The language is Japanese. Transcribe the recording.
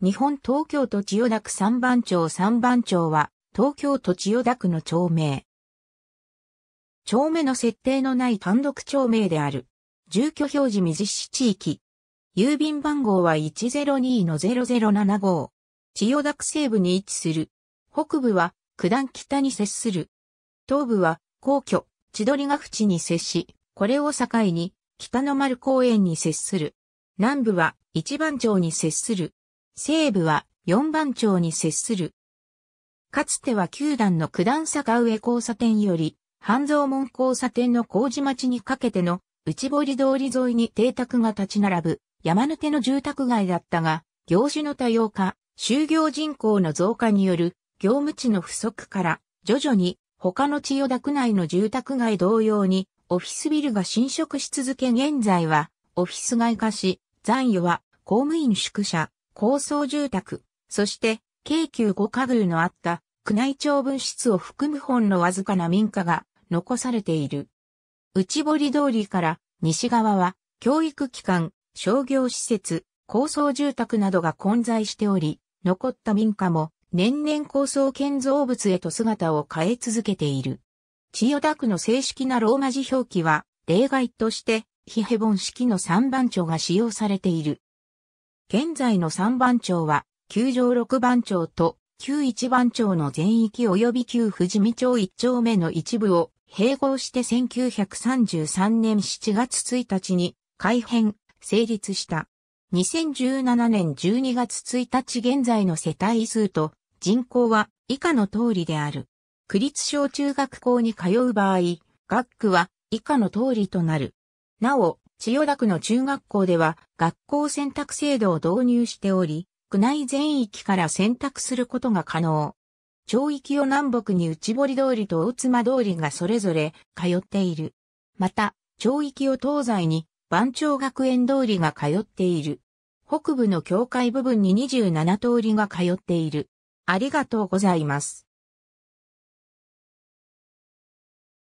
日本東京都千代田区三番町三番町は、東京都千代田区の町名。町名の設定のない単独町名である。住居表示未実施地域。郵便番号は102-0075。千代田区西部に位置する。北部は、九段北に接する。東部は、皇居、千鳥ヶ淵に接し、これを境に、北の丸公園に接する。南部は、一番町に接する。西部は4番町に接する。かつては九段の九段坂上交差点より、半蔵門交差点の麹町にかけての内堀通り沿いに邸宅が立ち並ぶ山の手の住宅街だったが、業種の多様化、就業人口の増加による業務地の不足から徐々に他の千代田区内の住宅街同様にオフィスビルが侵食し続け現在はオフィス街化し残余は公務員宿舎、高層住宅、そして京急五家宮のあった宮内庁分室を含む本のわずかな民家が残されている。内堀通りから西側は教育機関、商業施設、高層住宅などが混在しており、残った民家も年々高層建造物へと姿を変え続けている。千代田区の正式なローマ字表記は例外として非ヘボン式の三番長が使用されている。現在の3番町は、九条6番町と、旧1番町の全域及び旧富士見町1丁目の一部を併合して1933年7月1日に改編、成立した。2017年12月1日現在の世帯数と人口は以下の通りである。区立小中学校に通う場合、学区は以下の通りとなる。なお、千代田区の中学校では学校選択制度を導入しており、区内全域から選択することが可能。町域を南北に内堀通りと大妻通りがそれぞれ通っている。また、町域を東西に番町学園通りが通っている。北部の境界部分に27通りが通っている。ありがとうございます。